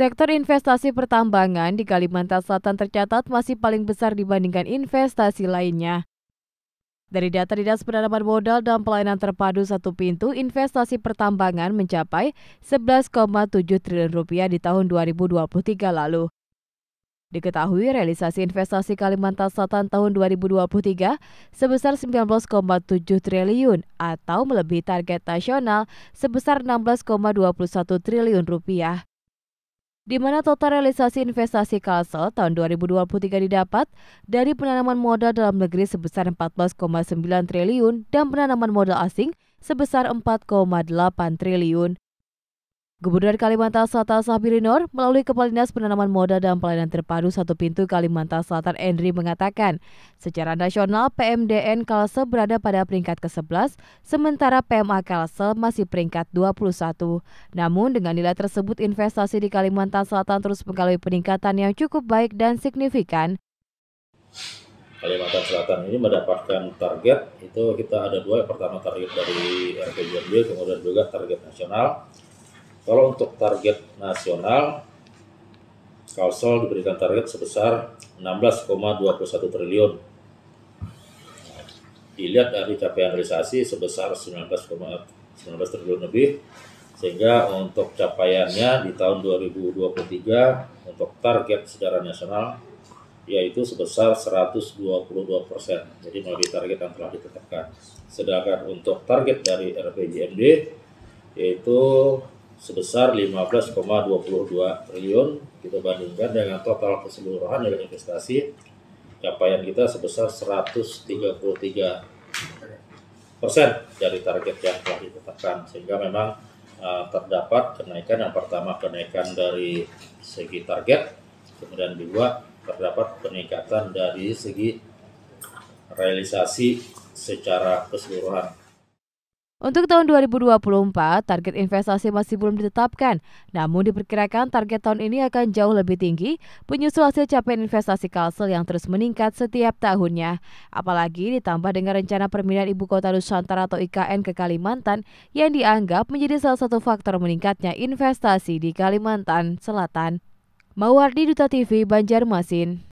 Sektor investasi pertambangan di Kalimantan Selatan tercatat masih paling besar dibandingkan investasi lainnya. Dari data Dinas Penanaman Modal dan Pelayanan Terpadu Satu Pintu, investasi pertambangan mencapai 11,7 triliun rupiah di tahun 2023 lalu. Diketahui realisasi investasi Kalimantan Selatan tahun 2023 sebesar 19,7 triliun atau melebihi target nasional sebesar 16,21 triliun rupiah di mana total realisasi investasi Kalsel tahun 2023 didapat dari penanaman modal dalam negeri sebesar 14,9 triliun dan penanaman modal asing sebesar 4,8 triliun. Gubernur Kalimantan Selatan Sahbirinor melalui Kepala Dinas Penanaman Modal dan Pelayanan Terpadu Satu Pintu Kalimantan Selatan Endri mengatakan, secara nasional PMDN Kalsel berada pada peringkat ke-11, sementara PMA Kalsel masih peringkat 21. Namun dengan nilai tersebut investasi di Kalimantan Selatan terus mengalami peningkatan yang cukup baik dan signifikan. Kalimantan Selatan ini mendapatkan target itu kita ada dua pertama target dari RPJMB, kemudian juga target nasional kalau untuk target nasional, Kalsel diberikan target sebesar 16,21 triliun. Dilihat dari capaian realisasi sebesar 19,19 triliun lebih, sehingga untuk capaiannya di tahun 2023 untuk target secara nasional yaitu sebesar 122 persen, jadi melalui target yang telah ditetapkan. Sedangkan untuk target dari RPJMD yaitu sebesar 15,22 triliun kita bandingkan dengan total keseluruhan nilai investasi capaian kita sebesar 133 persen dari target yang telah ditetapkan sehingga memang uh, terdapat kenaikan yang pertama kenaikan dari segi target kemudian dua terdapat peningkatan dari segi realisasi secara keseluruhan untuk tahun 2024, target investasi masih belum ditetapkan, namun diperkirakan target tahun ini akan jauh lebih tinggi penyusul hasil capaian investasi kalsel yang terus meningkat setiap tahunnya. Apalagi ditambah dengan rencana pemindahan ibu kota Nusantara atau IKN ke Kalimantan yang dianggap menjadi salah satu faktor meningkatnya investasi di Kalimantan Selatan. Mawardi Duta TV Banjarmasin